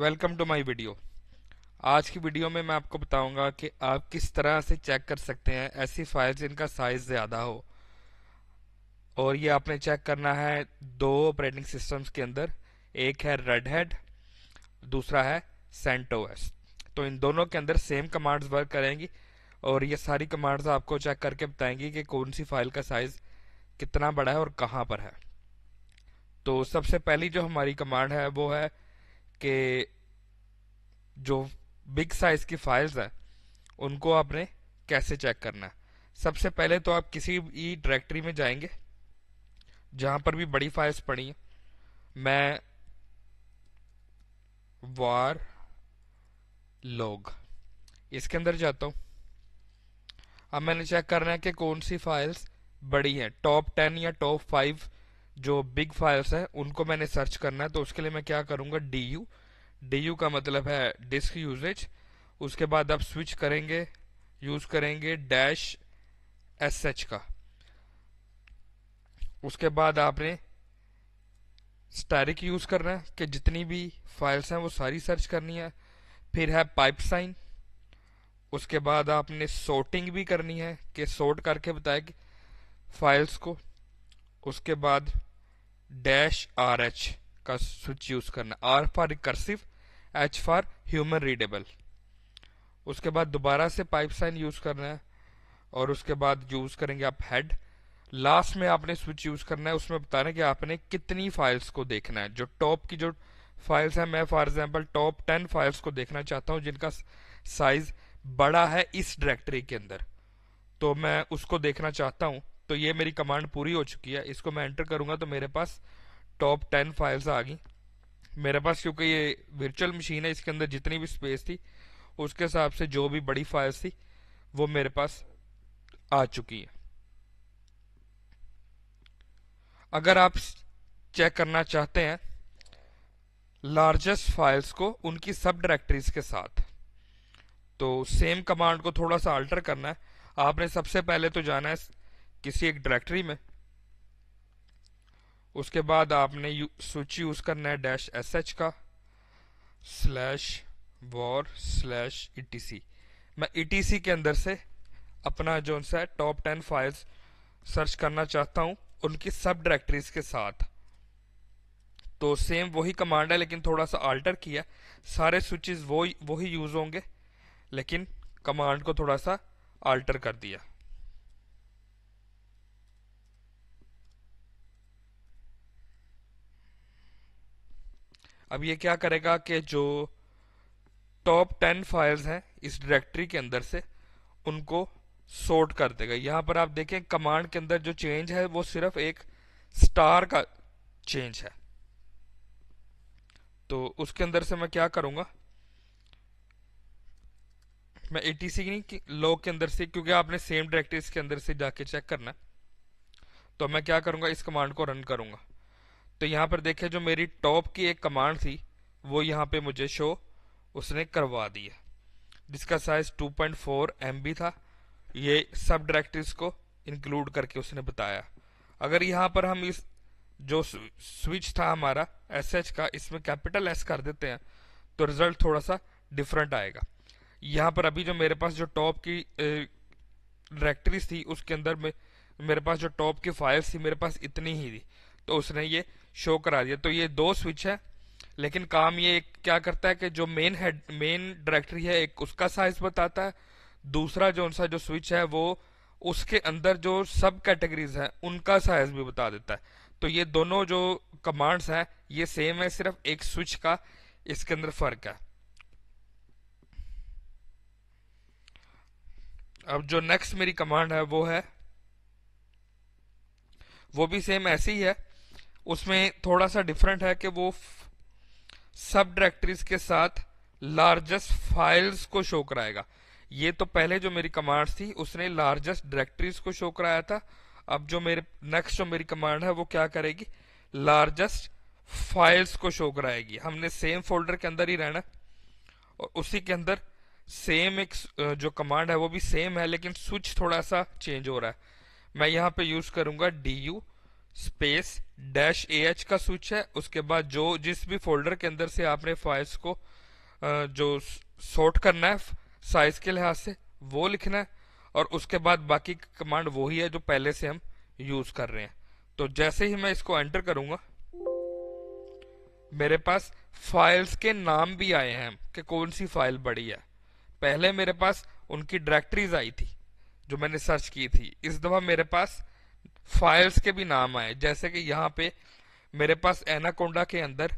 welcome to my video आज की video में मैं आपको बताऊंगा कि आप किस तरह से चेक कर सकते हैं ऐसी फाइल जिनका साइज़ ज़्यादा हो और ये आपने चेक करना है दो ऑपरेटिंग सिस्टम्स के अंदर एक है रेड हेड दूसरा है सेंटोएस तो इन दोनों के अंदर सेम कमांड्स वर्क करेंगी और ये सारी कमांड्स आपको चेक करके बताएंगी कि कौन सी फाइल का साइज़ कितना बड़ा है और कहाँ पर है तो सबसे पहली जो हमारी कमांड है वो है कि जो बिग साइज़ की फाइल्स हैं उनको आपने कैसे चेक करना है सबसे पहले तो आप किसी भी डायरेक्टरी में जाएंगे जहाँ पर भी बड़ी फाइल्स पड़ी हैं मैं वार लोग इसके अंदर जाता हूँ अब मैंने चेक करना है कि कौन सी फाइल्स बड़ी हैं टॉप टेन या टॉप फाइव जो बिग फाइल्स हैं उनको मैंने सर्च करना है तो उसके लिए मैं क्या करूँगा डी यू डी यू का मतलब है डिस्क यूजेज उसके बाद आप स्विच करेंगे यूज़ करेंगे डैश एस एच का उसके बाद आपने स्टैरिक यूज़ करना है कि जितनी भी फाइल्स हैं वो सारी सर्च करनी है फिर है पाइप साइन उसके बाद आपने सोर्टिंग भी करनी है कि सोर्ट करके बताए फाइल्स को उसके बाद डैश आर एच का स्विच यूज करना R for recursive H for human readable उसके बाद दोबारा से पाइप साइन यूज करना है और उसके बाद यूज करेंगे आप हेड लास्ट में आपने स्विच यूज करना है उसमें बता रहे कि आपने कितनी फाइल्स को देखना है जो टॉप की जो फाइल्स हैं मैं for example top ten files को देखना चाहता हूं जिनका साइज बड़ा है इस डायरेक्टरी के अंदर तो मैं उसको देखना चाहता हूं तो ये मेरी कमांड पूरी हो चुकी है इसको मैं एंटर करूंगा तो मेरे पास टॉप टेन फाइल्स आ गई मेरे पास क्योंकि ये वर्चुअल मशीन है इसके अंदर जितनी भी स्पेस थी उसके हिसाब से जो भी बड़ी फाइल्स थी वो मेरे पास आ चुकी है अगर आप चेक करना चाहते हैं लार्जेस्ट फाइल्स को उनकी सब डायरेक्टरीज के साथ तो सेम कमांड को थोड़ा सा अल्टर करना है आपने सबसे पहले तो जाना है किसी एक डायरेक्टरी में उसके बाद आपने स्विच यूज़ करना है डैश एस एच का slash var slash E T C मैं ई टी सी के अंदर से अपना जो सा टॉप टेन फाइल्स सर्च करना चाहता हूँ उनकी सब डायरेक्टरीज के साथ तो सेम वही कमांड है लेकिन थोड़ा सा अल्टर किया सारे स्विचेस वो वही यूज़ होंगे लेकिन कमांड को थोड़ा सा अल्टर कर दिया अब ये क्या करेगा कि जो टॉप टेन फाइल्स हैं इस डायरेक्टरी के अंदर से उनको सोर्ट कर देगा यहाँ पर आप देखें कमांड के अंदर जो चेंज है वो सिर्फ एक स्टार का चेंज है तो उसके अंदर से मैं क्या करूँगा मैं ए टी सी नहीं लॉ के अंदर से क्योंकि आपने सेम डायरेक्टरी के अंदर से जाके चेक करना है तो मैं क्या करूँगा इस कमांड को रन करूँगा तो यहाँ पर देखें जो मेरी टॉप की एक कमांड थी वो यहाँ पे मुझे शो उसने करवा दिया जिसका साइज़ 2.4 पॉइंट था ये सब डायरेक्टरीज को इंक्लूड करके उसने बताया अगर यहाँ पर हम इस जो स्विच था हमारा एस एच का इसमें कैपिटल एस कर देते हैं तो रिज़ल्ट थोड़ा सा डिफरेंट आएगा यहाँ पर अभी जो मेरे पास जो टॉप की डायरेक्टरीज थी उसके अंदर में मेरे पास जो टॉप की फाइल्स थी मेरे पास इतनी ही थी तो उसने ये शो करा दिया तो ये दो स्विच है लेकिन काम ये क्या करता है कि जो मेन हेड मेन डायरेक्टरी है एक उसका साइज बताता है दूसरा जो उनका जो स्विच है वो उसके अंदर जो सब कैटेगरीज हैं उनका साइज भी बता देता है तो ये दोनों जो कमांड्स हैं ये सेम है सिर्फ एक स्विच का इसके अंदर फर्क है अब जो नेक्स्ट मेरी कमांड है वो है वो भी सेम ऐसी ही है उसमें थोड़ा सा डिफरेंट है कि वो सब डायरेक्टरीज के साथ लार्जेस्ट फाइल्स को शो कराएगा ये तो पहले जो मेरी कमांड थी उसने लार्जेस्ट डायरेक्टरीज को शो कराया था अब जो मेरे नेक्स्ट जो मेरी कमांड है वो क्या करेगी लार्जेस्ट फाइल्स को शो कराएगी हमने सेम फोल्डर के अंदर ही रहना और उसी के अंदर सेम एक जो कमांड है वो भी सेम है लेकिन स्विच थोड़ा सा चेंज हो रहा है मैं यहाँ पे यूज़ करूंगा D U space dash A H का स्विच है उसके बाद जो जिस भी फोल्डर के अंदर से आपने फाइल्स को जो सॉर्ट करना है साइज के लिहाज से वो लिखना है और उसके बाद बाकी कमांड वही है जो पहले से हम यूज कर रहे हैं तो जैसे ही मैं इसको एंटर करूंगा मेरे पास फाइल्स के नाम भी आए हैं कि कौन सी फाइल बड़ी है पहले मेरे पास उनकी डायरेक्टरीज आई थी जो मैंने सर्च की थी इस दफा मेरे पास फाइल्स के भी नाम आए जैसे कि यहाँ पे मेरे पास एनाकोंडा के अंदर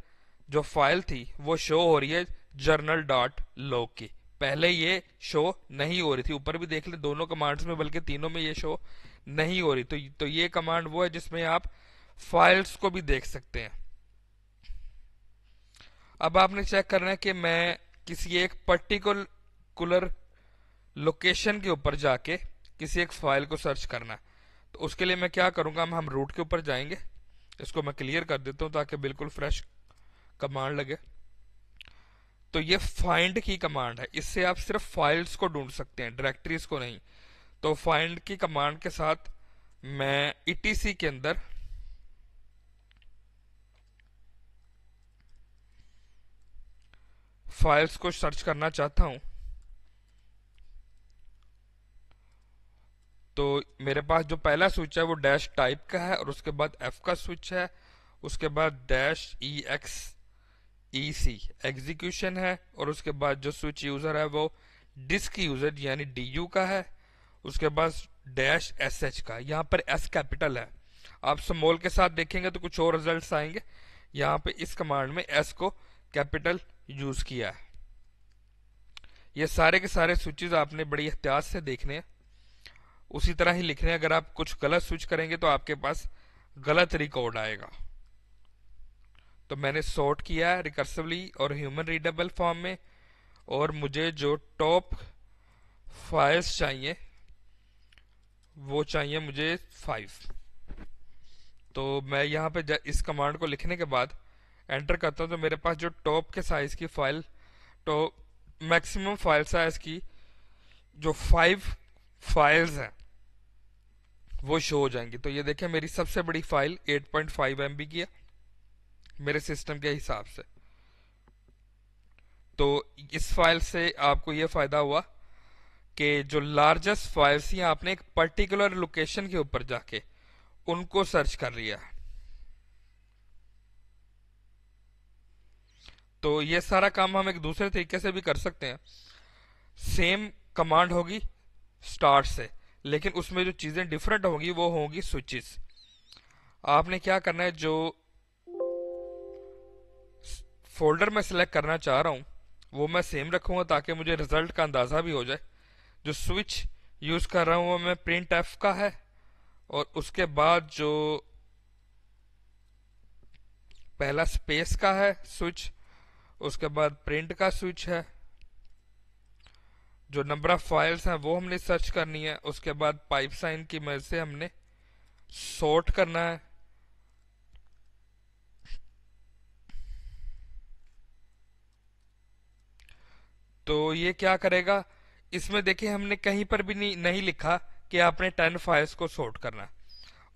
जो फाइल थी वो शो हो रही है जर्नल डॉट लॉग की पहले ये शो नहीं हो रही थी ऊपर भी देख ले दोनों कमांड्स में बल्कि तीनों में ये शो नहीं हो रही तो तो ये कमांड वो है जिसमें आप फाइल्स को भी देख सकते हैं अब आपने चेक करना है कि मैं किसी एक पर्टिकुलर लोकेशन के ऊपर जाके किसी एक फाइल को सर्च करना है तो उसके लिए मैं क्या करूँगा हम रूट के ऊपर जाएंगे इसको मैं क्लियर कर देता हूँ ताकि बिल्कुल फ्रेश कमांड लगे तो ये फाइंड की कमांड है इससे आप सिर्फ फाइल्स को ढूंढ सकते हैं डायरेक्टरीज को नहीं तो फाइंड की कमांड के साथ मैं ई के अंदर फाइल्स को सर्च करना चाहता हूं तो मेरे पास जो पहला स्विच है वो डैश टाइप का है और उसके बाद एफ का स्विच है उसके बाद dash E X E C execution है और उसके बाद जो स्विच यूज़र है वो डिस्क यूज़र यानी डी यू का है उसके बाद डैश एस एच का यहाँ पर एस कैपिटल है आप समोल के साथ देखेंगे तो कुछ और रिजल्ट आएंगे यहाँ पे इस कमांड में एस को कैपिटल यूज़ किया है ये सारे के सारे स्विचेज आपने बड़ी एहतियात से देखने हैं उसी तरह ही लिख रहे हैं अगर आप कुछ गलत स्विच करेंगे तो आपके पास गलत रिकॉर्ड आएगा तो मैंने सॉर्ट किया रिकर्सिवली और ह्यूमन रीडेबल फॉर्म में और मुझे जो टॉप फाइल्स चाहिए वो चाहिए मुझे फाइव तो मैं यहाँ पे इस कमांड को लिखने के बाद एंटर करता हूँ तो मेरे पास जो टॉप के साइज़ की file top maximum file size की जो फाइव फाइल्स हैं वो शो हो जाएंगी तो ये देखें मेरी सबसे बड़ी फाइल 8.5 पॉइंट की है मेरे सिस्टम के हिसाब से तो इस फाइल से आपको ये फ़ायदा हुआ कि जो लार्जेस्ट फाइल्स हैं आपने एक पर्टिकुलर लोकेशन के ऊपर जाके उनको सर्च कर लिया तो ये सारा काम हम एक दूसरे तरीके से भी कर सकते हैं सेम कमांड होगी स्टार्ट से लेकिन उसमें जो चीज़ें डिफरेंट होंगी वो होंगी स्विचेस आपने क्या करना है जो फोल्डर में सिलेक्ट करना चाह रहा हूँ वो मैं सेम रखूँगा ताकि मुझे रिज़ल्ट का अंदाज़ा भी हो जाए जो स्विच यूज़ कर रहा हूँ वो मैं प्रिंट एफ का है और उसके बाद जो पहला स्पेस का है स्विच उसके बाद प्रिंट का स्विच है जो नंबर ऑफ फाइल्स हैं वो हमने सर्च करनी है उसके बाद पाइप साइन की मदद से हमने सॉर्ट करना है तो ये क्या करेगा इसमें देखिए हमने कहीं पर भी नहीं, नहीं लिखा कि आपने टेन फाइल्स को सॉर्ट करना है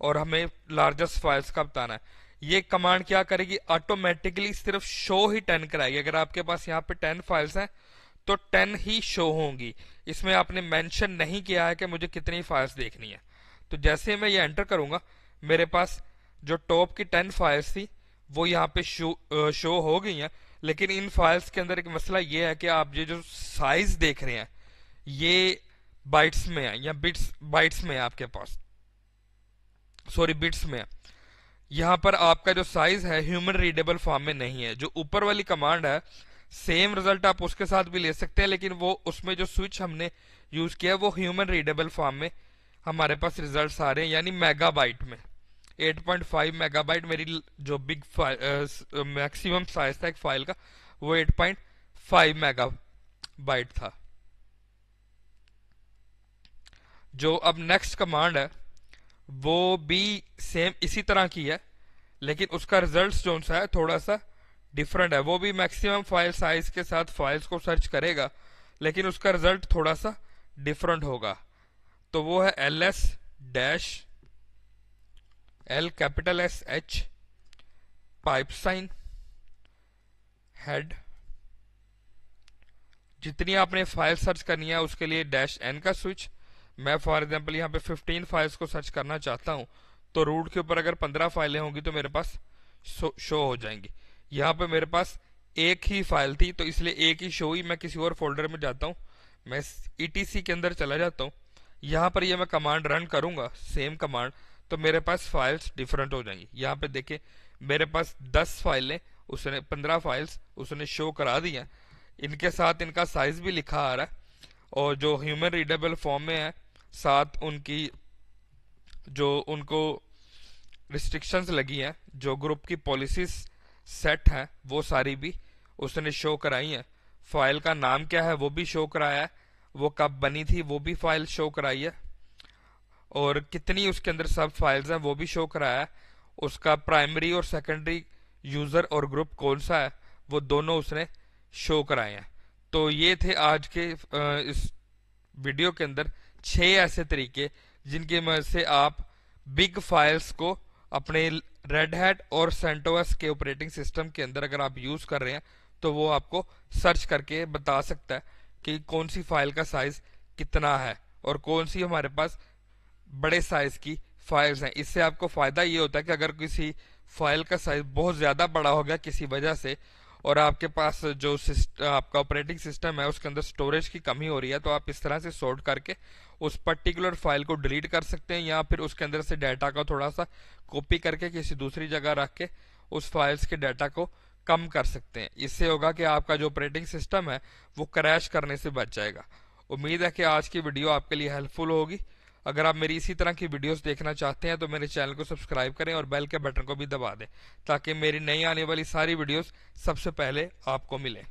और हमें लार्जेस्ट फाइल्स का बताना है ये कमांड क्या करेगी ऑटोमेटिकली सिर्फ शो ही टेन कराएगी अगर आपके पास यहाँ पे टेन फाइल्स हैं तो टेन ही शो होंगी इसमें आपने मेंशन नहीं किया है कि मुझे कितनी फाइल्स देखनी है तो जैसे मैं ये एंटर करूंगा मेरे पास जो टॉप की टेन फाइल्स थी वो यहाँ पे शो शो हो गई हैं लेकिन इन फाइल्स के अंदर एक मसला ये है कि आप ये जो साइज देख रहे हैं ये बाइट्स में है या बिट्स बाइट्स में है आपके पास सॉरी बिट्स में है यहाँ पर आपका जो साइज है ह्यूमन रीडेबल फॉर्म में नहीं है जो ऊपर वाली कमांड है सेम रिजल्ट आप उसके साथ भी ले सकते हैं लेकिन वो उसमें जो स्विच हमने यूज़ किया वो ह्यूमन रीडेबल फॉर्म में हमारे पास रिजल्ट आ रहे हैं यानी मेगाबाइट में 8.5 मेगाबाइट मेरी जो बिग मैक्सिमम साइज था एक फाइल का वो 8.5 मेगाबाइट था जो अब नेक्स्ट कमांड है वो भी सेम इसी तरह की है लेकिन उसका रिजल्ट जो सा है थोड़ा सा डिफरेंट है वो भी मैक्सिमम फाइल साइज के साथ फाइल्स को सर्च करेगा लेकिन उसका रिजल्ट थोड़ा सा डिफरेंट होगा तो वो है L S dash L capital S H pipe sign head जितनी आपने फाइल सर्च करनी है उसके लिए डैश एन का स्विच मैं फॉर एग्जांपल यहाँ पे 15 फाइल्स को सर्च करना चाहता हूँ तो रूट के ऊपर अगर 15 फाइलें होंगी तो मेरे पास शो हो जाएंगी यहाँ पे मेरे पास एक ही फाइल थी तो इसलिए एक ही शो ही मैं किसी और फोल्डर में जाता हूँ मैं ई के अंदर चला जाता हूँ यहाँ पर ये यह मैं कमांड रन करूँगा सेम कमांड तो मेरे पास फाइल्स डिफरेंट हो जाएंगी यहाँ पे देखे मेरे पास दस फाइलें उसने पंद्रह फाइल्स उसने शो करा दी हैं इनके साथ इनका साइज़ भी लिखा आ रहा है और जो ह्यूमन रीडेबल फॉर्म में है साथ उनकी जो उनको रिस्ट्रिक्शंस लगी हैं जो ग्रुप की पॉलिसीज़ सेट हैं वो सारी भी उसने शो कराई हैं फाइल का नाम क्या है वो भी शो कराया है वो कब बनी थी वो भी फाइल शो कराई है और कितनी उसके अंदर सब फाइल्स हैं वो भी शो कराया है उसका प्राइमरी और सेकेंडरी यूज़र और ग्रुप कौन सा है वो दोनों उसने शो कराए हैं तो ये थे आज के इस वीडियो के अंदर छः ऐसे तरीके जिनके मदद से आप बिग फाइल्स को अपने रेड हैट और सेंटोस के ऑपरेटिंग सिस्टम के अंदर अगर आप यूज कर रहे हैं तो वो आपको सर्च करके बता सकता है कि कौन सी फाइल का साइज कितना है और कौन सी हमारे पास बड़े साइज की फाइल्स हैं इससे आपको फायदा ये होता है कि अगर किसी फाइल का साइज बहुत ज्यादा बड़ा हो गया किसी वजह से और आपके पास जो आपका ऑपरेटिंग सिस्टम है उसके अंदर स्टोरेज की कमी हो रही है तो आप इस तरह से सॉर्ट करके उस पर्टिकुलर फाइल को डिलीट कर सकते हैं या फिर उसके अंदर से डाटा का थोड़ा सा कॉपी करके किसी दूसरी जगह रख के उस फाइल्स के डाटा को कम कर सकते हैं इससे होगा कि आपका जो ऑपरेटिंग सिस्टम है वो क्रैश करने से बच जाएगा उम्मीद है कि आज की वीडियो आपके लिए हेल्पफुल होगी अगर आप मेरी इसी तरह की वीडियोस देखना चाहते हैं तो मेरे चैनल को सब्सक्राइब करें और बेल के बटन को भी दबा दें ताकि मेरी नई आने वाली सारी वीडियोस सबसे पहले आपको मिलें